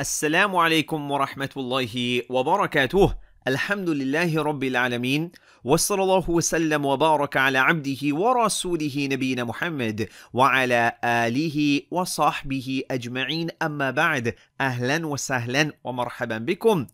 السلام عليكم ورحمة الله وبركاته الحمد لله رب العالمين وصلى الله وسلم وبارك على عبده ورسوله نبينا محمد وعلى آله وصحبه أجمعين أما بعد أهلا وسهلا ومرحبا بكم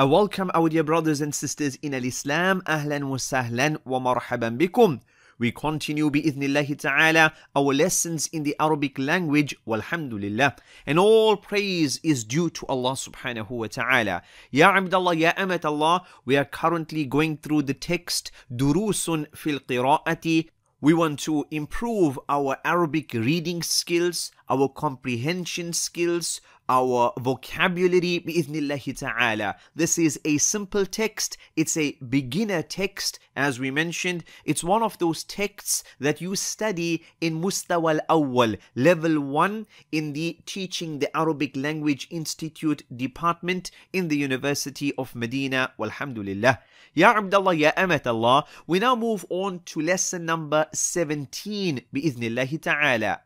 welcome our dear brothers and sisters in Islam أهلا وسهلا ومرحبا بكم We continue bi'idhnillahi ta'ala our lessons in the Arabic language, walhamdulillah. And all praise is due to Allah subhanahu wa ta'ala. Ya Abdullah, Ya Amat Allah, we are currently going through the text Durusun fil qira'ati we want to improve our Arabic reading skills, our comprehension skills, our vocabulary ta'ala. This is a simple text. It's a beginner text, as we mentioned. It's one of those texts that you study in Mustawal Awal awwal level 1 in the Teaching the Arabic Language Institute department in the University of Medina, walhamdulillah. Ya Abdullah, Ya Amat Allah. We now move on to lesson number 17, الله تعالى.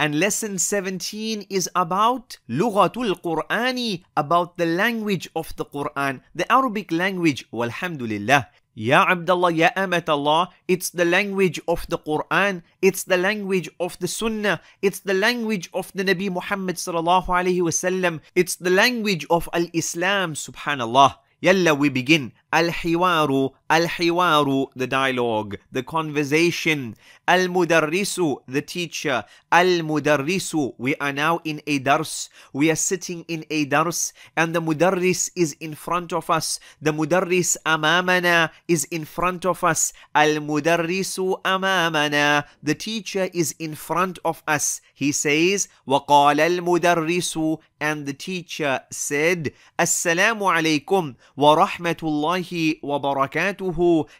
And lesson 17 is about Lughatul Qur'ani, about the language of the Qur'an, the Arabic language, walhamdulillah. Ya Abdullah, Ya Amat Allah, it's the language of the Quran, it's the language of the Sunnah, it's the language of the Nabi Muhammad sallallahu alayhi wasallam, it's the language of Al-Islam, subhanallah. Yalla, we begin. Al-hiwaru, al-hiwaru, the dialogue, the conversation. Al-mudarrisu, the teacher. Al-mudarrisu, we are now in a dars. We are sitting in a dars and the mudarris is in front of us. The mudarris amamana is in front of us. Al-mudarrisu amamana, the teacher is in front of us. He says, وَقَالَ الْمُدَرِّسُ And the teacher said, السلام عليكم ورحمة الله he wa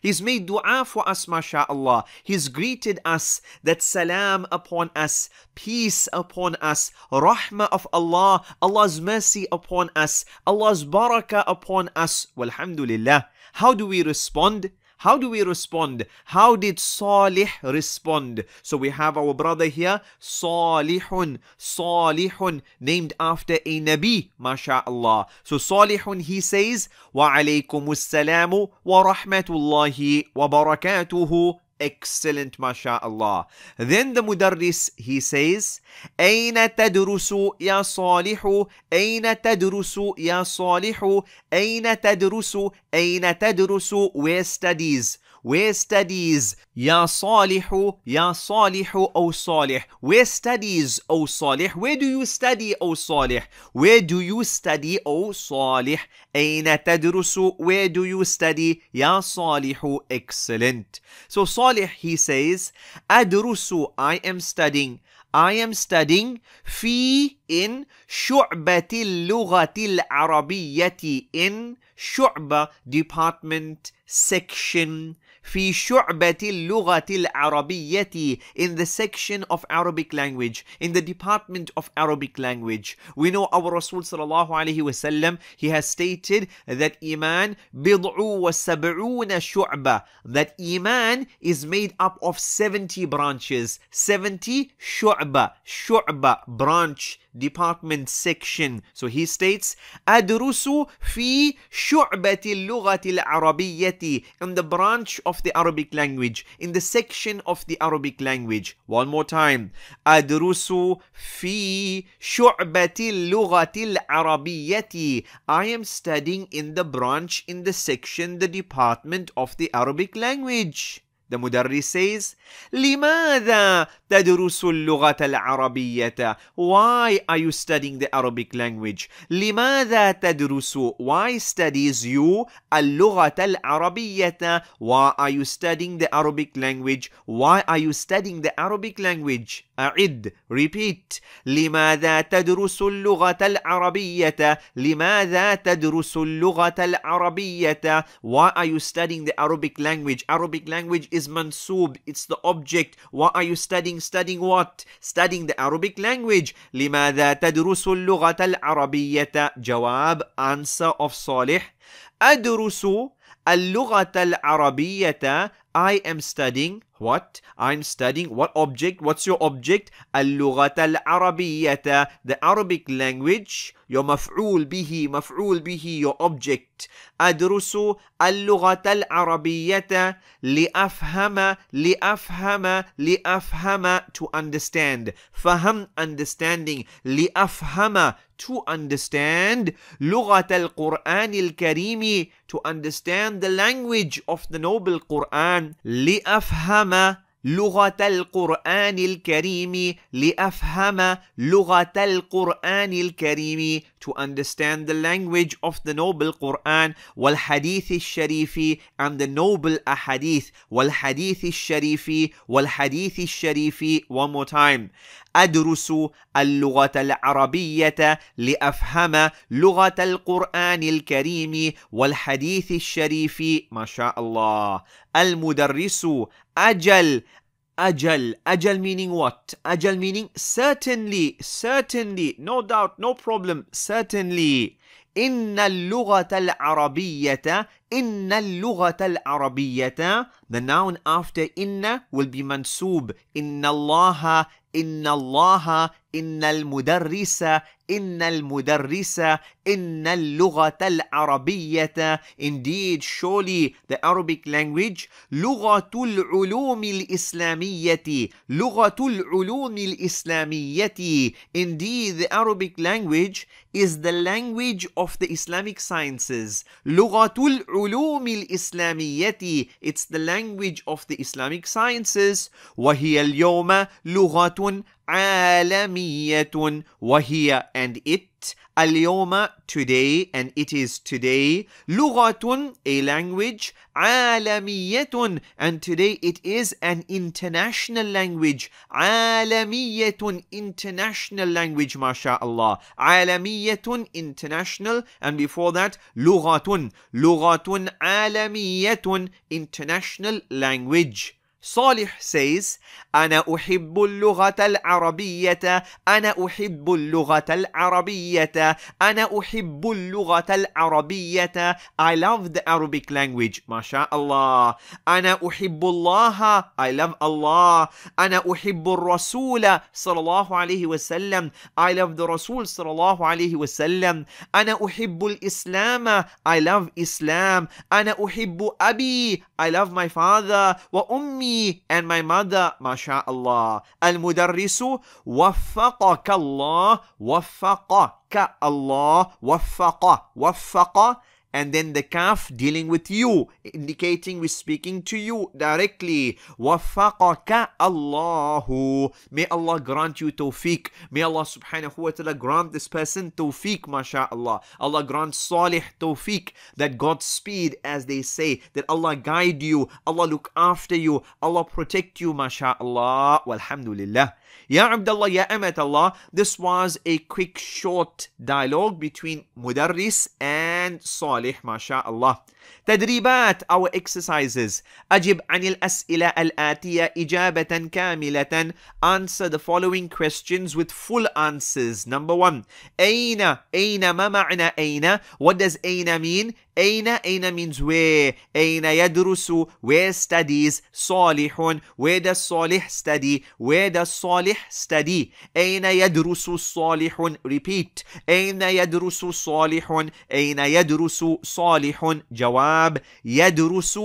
He's made dua for us, mashallah. He's greeted us that salam upon us, peace upon us, rahmah of Allah, Allah's mercy upon us, Allah's barakah upon us. Walhamdulillah. How do we respond? How do we respond? How did Salih respond? So we have our brother here, Salihun, Salihun, named after a Nabi, masha'Allah. So Salihun, he says, وَعَلَيْكُمُ السَّلَامُ وَرَحْمَةُ اللَّهِ وَبَرَكَاتُهُ Excellent, mashallah. Then the mudarris, he says, Aina tadrusu ya salihu? Aina tadrusu ya salihu? Aina tadrusu? Aina tadrusu? Where studies? where ويستديز يا صالح يا صالح أو صالح studies أو صالح where do you study أو صالح where do you study أو صالح أين تدرس where do you study يا صالح excellent so صالح he says أدرس I am studying I am studying في in شعبة اللغة العربية in شعبة department section في شعبة اللغة العربية in the section of Arabic language in the department of Arabic language we know our Rasul الله عليه وسلم. he has stated that iman بضع وسبعون شعبة that iman is made up of 70 branches 70 شعبة شعبة branch department section. So he states, أدرس في شعبة اللغة العربية in the branch of the Arabic language, in the section of the Arabic language. One more time. أدرس في شعبة اللغة العربية I am studying in the branch, in the section, the department of the Arabic language. The مدرس says, لماذا تدرس اللغة العربية? Why are you studying the Arabic language? لماذا تدرس? Why studies you اللغة العربية? Why are you studying the Arabic language? Why are you studying the Arabic language? أعد repeat لماذا تدرس اللغة العربية لماذا تدرس اللغة العربية why are you studying the Arabic language Arabic language is mansub. It's the object. What are you studying? Studying what? Studying the Arabic language. لماذا تدرس اللغة العربية؟ جواب answer of Salih. أدرس اللغة العربية I am studying what? I'm studying what object? What's your object? اللغة العربية the Arabic language يو مفعول به مفعول به يو أوبجكت أدرس اللغة العربية لأفهم لأفهم لأفهم to understand فهم understanding لأفهم to understand لغة القرآن الكريم to understand the language of the noble Quran لأفهم لغة القرآن الكريم لأفهم لغة القرآن الكريم to understand the language of the noble Quran والحديث الشريف and the noble ahadith والحديث الشريف والحديث الشريف one more time أدرس اللغة العربية لأفهم لغة القرآن الكريم والحديث الشريف ما شاء الله المدرس أجل ajal. Ajal meaning what? Ajal meaning certainly, certainly, no doubt, no problem, certainly. إن اللغة العربية إن اللغة العربية the noun after إن will be منسوب إن الله إن الله إن المدرسة إن المدرسة إن اللغة العربية indeed surely the Arabic language لغة العلوم الإسلامية لغة العلوم الإسلامية indeed the Arabic language is the language of the Islamic sciences لغة العلوم العلوم الإسلامية It's the language of the Islamic sciences وهي اليوم لغة عالمية وهي and it it today and it is today lughatun a language alamiyatun and today it is an international language alamiyatun international language mashallah alamiyatun international and before that lughatun lughatun alamiyatun international language Salih says, أنا أحب اللغة العربية أنا أحب اللغة العربية أنا أحب اللغة العربية I love the Arabic language ما شاء الله أنا أحب الله I love Allah أنا أحب الرسول صلى الله عليه وسلم I love the رسول صلى الله عليه وسلم أنا أحب الإسلام I love Islam أنا أحب أبي I love my father وأمي and my mother, mashallah. Al-mudarrisu, waffaqaka Allah, waffaqaka Allah, waffaqa, waffaqa and then the calf dealing with you, indicating we're speaking to you directly. وَفَقَكَ اللَّهُ May Allah grant you tawfiq. May Allah subhanahu wa ta'ala grant this person tawfiq, mashaAllah. Allah grant salih tawfiq, that God speed as they say, that Allah guide you, Allah look after you, Allah protect you, mashaAllah. Walhamdulillah. Ya Abdullah, Ya Amat Allah. This was a quick, short dialogue between Mudarris and Salih, mashallah. تدريبات our exercises أجب عن الأسئلة الآتية إجابة كاملة answer the following questions with full answers number one أين أين ما معنى أين what does أين mean أين أين means where أين يدرس where studies صالح where does صالح study where does صالح الصالح study أين يدرس الصالح repeat أين يدرس الصالح أين يدرس صالح جواب يدرس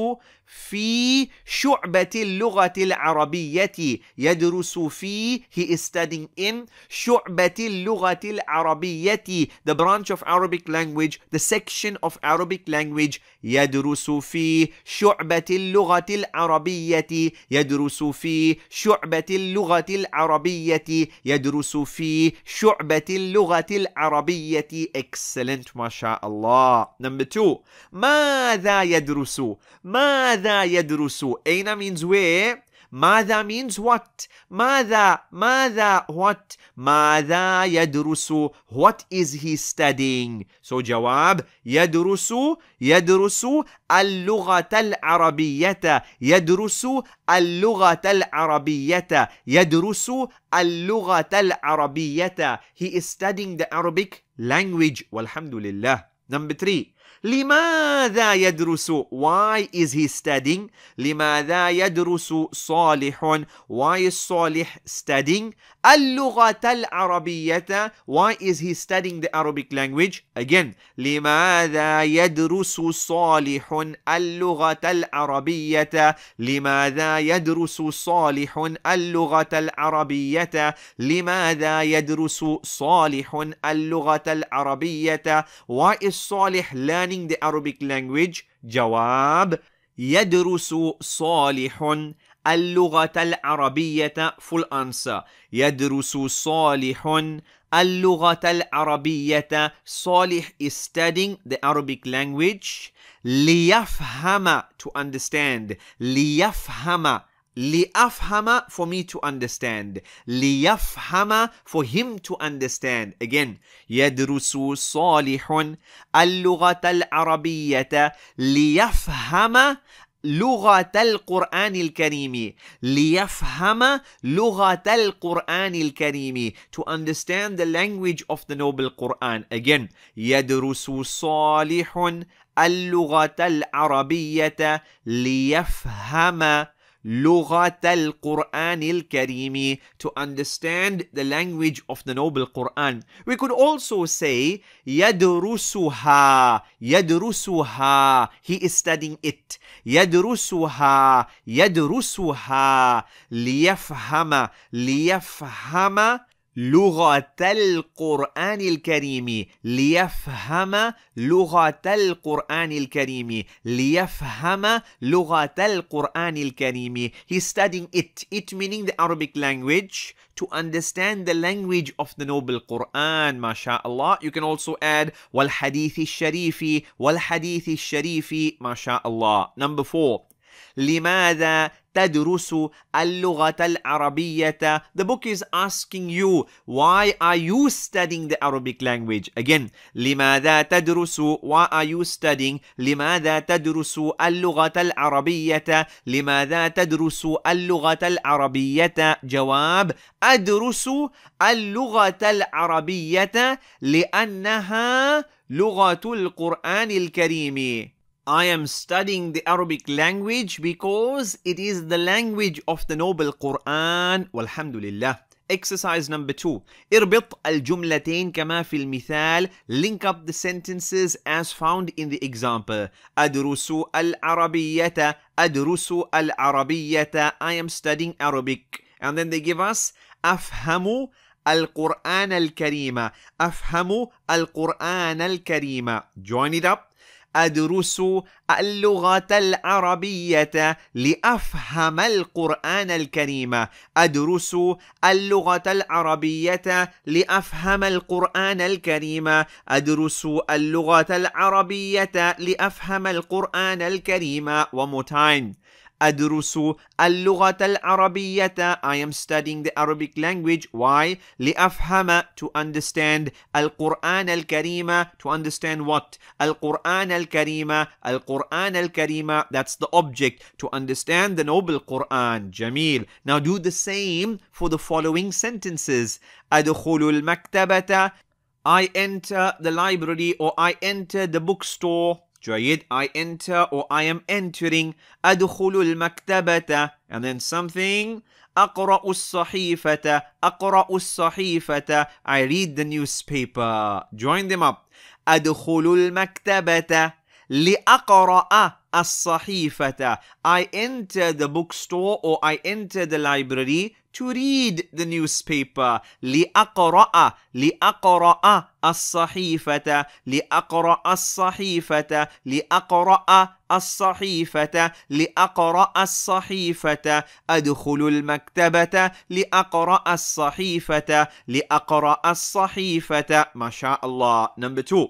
في شعبة اللغة العربية يدرس في he is studying in شعبة اللغة العربية the branch of Arabic language the section of Arabic language يدرس في شعبة اللغة العربية يدرس في شعبة اللغة العربية يدرس في شعبة اللغة العربية excellent ما شاء الله number two ماذا يدرس ماذا ماذا يدرس أين means where ماذا means what ماذا ماذا what ماذا يدرس what is he studying so جواب يدرس يدرس اللغة العربية يدرس اللغة العربية يدرس اللغة العربية he is studying the Arabic language والحمد لله number three لماذا يدرس why is he studying لماذا يدرس صالح why is صالح studying اللغة العربية why is he studying the Arabic language again لماذا يدرس صالح اللغة العربية لماذا يدرس صالح اللغة العربية لماذا يدرس صالح اللغة العربية why is صالح لا learning the Arabic language جواب يدرس صالح اللغة العربية full answer يدرس صالح اللغة العربية صالح is studying the Arabic language ليفهم to understand ليفهم لأفهم for me to understand ليفهم for him to understand again يدرس صالح اللغة العربية ليفهم لغة القرآن الكريم ليفهم لغة القرآن الكريم to understand the language of the noble Quran again يدرس صالح اللغة العربية ليفهم لغة القرآن الكريم to understand the language of the noble Quran. We could also say يدرسها يدرسها he is studying it يدرسها يدرسها ليفهم ليفهم لغة القرآن الكريم ليفهم لغة القرآن الكريم ليفهم لغة القرآن الكريم he's studying it it meaning the Arabic language to understand the language of the noble Quran MashaAllah you can also add والحديث الشريف والحديث الشريف MashaAllah number four لماذا تدرس اللغة العربية The book is asking you Why are you studying the Arabic language? Again لماذا تدرس Why are you studying لماذا تدرس اللغة العربية لماذا تدرس اللغة العربية جواب أدرس اللغة العربية لأنها لغة القرآن الكريم I am studying the Arabic language because it is the language of the noble Quran Alhamdulillah. Exercise number two اربط الجملتين كما في المثال Link up the sentences as found in the example أدرس العربية أدرس العربية I am studying Arabic And then they give us أفهم القرآن الكريم أفهم القرآن الكريم Join it up أدرس اللغة العربية لأفهم القرآن الكريم أدرس اللغة العربية لأفهم القرآن الكريم أدرس اللغة العربية لأفهم القرآن الكريم One more time أدرس اللغة العربية I am studying the Arabic language why لأفهم to understand القرآن الكريم to understand what القرآن الكريم القرآن الكريم that's the object to understand the noble Quran جميل now do the same for the following sentences أدخل المكتبة I enter the library or I enter the bookstore جيد I enter or I am entering أدخل المكتبة and then something أقرأ الصحيفة أقرأ الصحيفة I read the newspaper join them up أدخل المكتبة لأقرأ الصحيفة I enter the bookstore or I enter the library to read the newspaper لأقرأ لأقرأ الصحيفة لأقرأ الصحيفة لأقرأ الصحيفة لأقرأ الصحيفة أدخل المكتبة لأقرأ الصحيفة لأقرأ الصحيفة ما شاء الله number two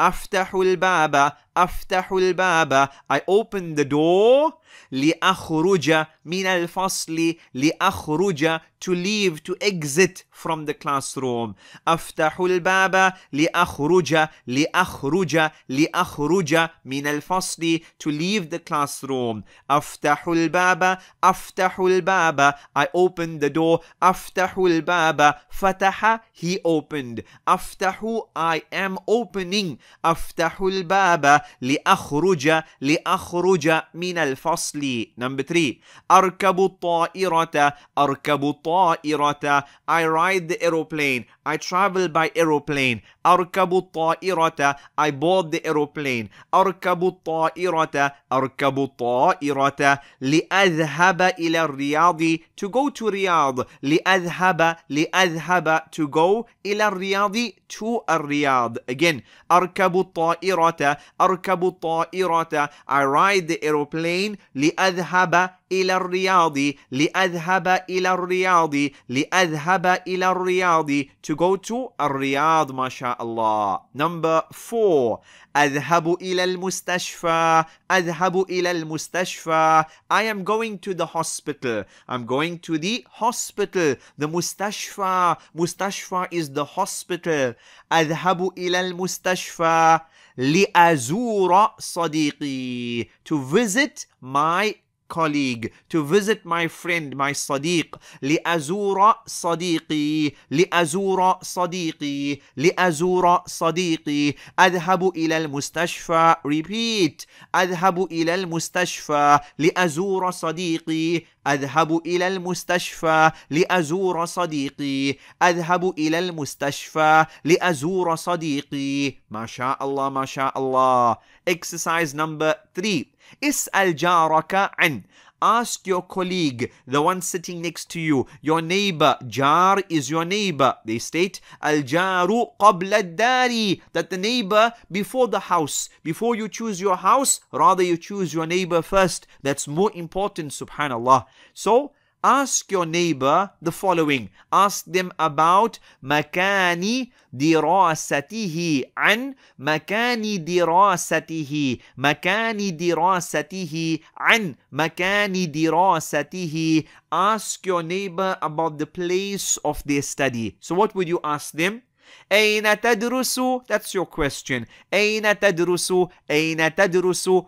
أفتح الباب أفتح الباب I open the door لأخرج من الفصل لأخرج to leave to exit from the classroom أفتح الباب لأخرج لأخرج لأخرج من الفصل to leave the classroom أفتح الباب أفتح الباب I open the door أفتح الباب فتح he opened أفتح I am opening أفتح الباب لأخرج لأخرج من الفصل number three أركب الطائرة أركب الطائرة I ride the aeroplane I travel by aeroplane أركب الطائرة I board the aeroplane أركب الطائرة أركب الطائرة لأذهب إلى الرياض to go to رياض لأذهب لأذهب to go إلى الرياض to الرياض again أركب الطائرة أركب الطائرة I ride the aeroplane لأذهب إلى الرياض لأذهب إلى الرياض لأذهب إلى الرياض to go to الرياض ما شاء الله number four أذهب إلى المستشفى أذهب إلى المستشفى I am going to the hospital I'm going to the hospital the مستشفى مستشفى is the hospital أذهب إلى المستشفى لأزور صديقي to visit my colleague to visit my friend my صديق لأزور صديقي لأزور صديقي لأزور صديقي أذهب إلى المستشفى repeat أذهب إلى المستشفى لأزور صديقي أذهب إلى المستشفى لأزور صديقي أذهب إلى المستشفى لأزور صديقي ما شاء الله ما شاء الله Exercise number 3 اسأل جارك عن Ask your colleague, the one sitting next to you, your neighbor. Jar is your neighbor. They state, Al jaru qabla dari, that the neighbor before the house. Before you choose your house, rather you choose your neighbor first. That's more important, subhanAllah. So, Ask your neighbor the following. Ask them about makani dirasatihi an makani dirasatihi makani dirasatihi an makani dirasatihi. Ask your neighbor about the place of their study. So what would you ask them? Aina That's your question. Aina tadrusu?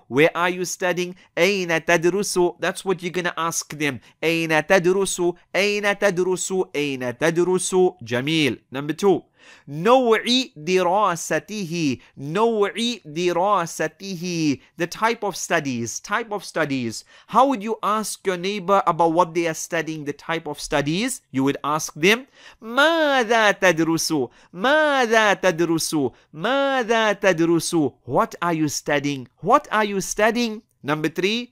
Where are you studying? Aina That's what you're going to ask them. Aina tadrusu? Aina Jamil. Number two. نوع دراسته نوع دراسته the type of studies type of studies how would you ask your neighbor about what they are studying the type of studies you would ask them ماذا تدرس ماذا تدرس ماذا تدرس what are you studying what are you studying number 3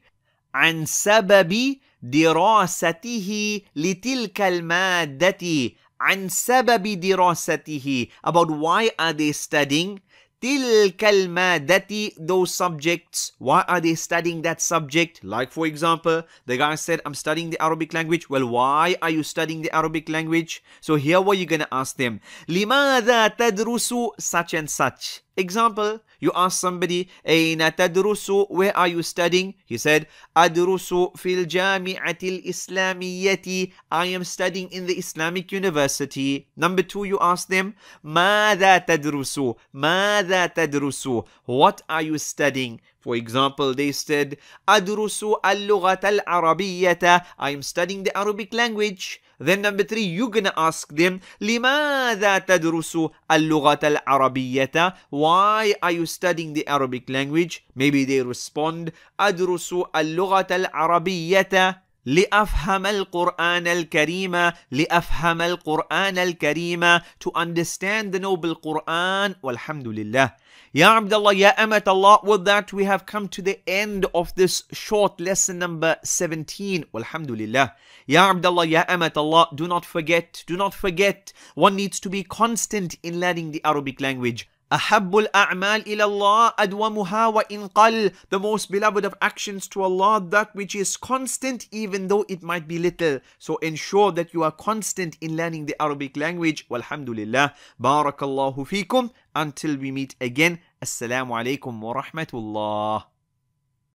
عن سبب دراسته لتلك المادة عن سبب دراسته about why are they studying تلك المادة those subjects why are they studying that subject like for example the guy said I'm studying the Arabic language well why are you studying the Arabic language so here what you're gonna ask them لماذا تدرس such and such Example, you ask somebody, Aina tadrusu, where are you studying? He said, Adrusu fil jami'atil islamiyati, I am studying in the Islamic University. Number two, you ask them, Mada tadrusu, Mada tadrusu, what are you studying? For example, they said, Adrusu al-lughat al-arabiyyata, I am studying the Arabic language. Then number three, you're gonna ask them, لماذا تدرس اللغة العربية? Why are you studying the Arabic language? Maybe they respond, أدرس اللغة العربية لأفهم القرآن الكريم لأفهم القرآن الكريم to understand the noble Quran والحمد لله Ya Abdullah, Ya Amat Allah, with that we have come to the end of this short lesson number 17. Alhamdulillah. Ya Abdullah, Ya Amat Allah, do not forget, do not forget. One needs to be constant in learning the Arabic language. Ahabbul a'mal ila Allah adwamuha wa inqal. The most beloved of actions to Allah, that which is constant even though it might be little. So ensure that you are constant in learning the Arabic language. Walhamdulillah. Barakallahu fikum. Until we meet again. Assalamu alaikum wa rahmatullah.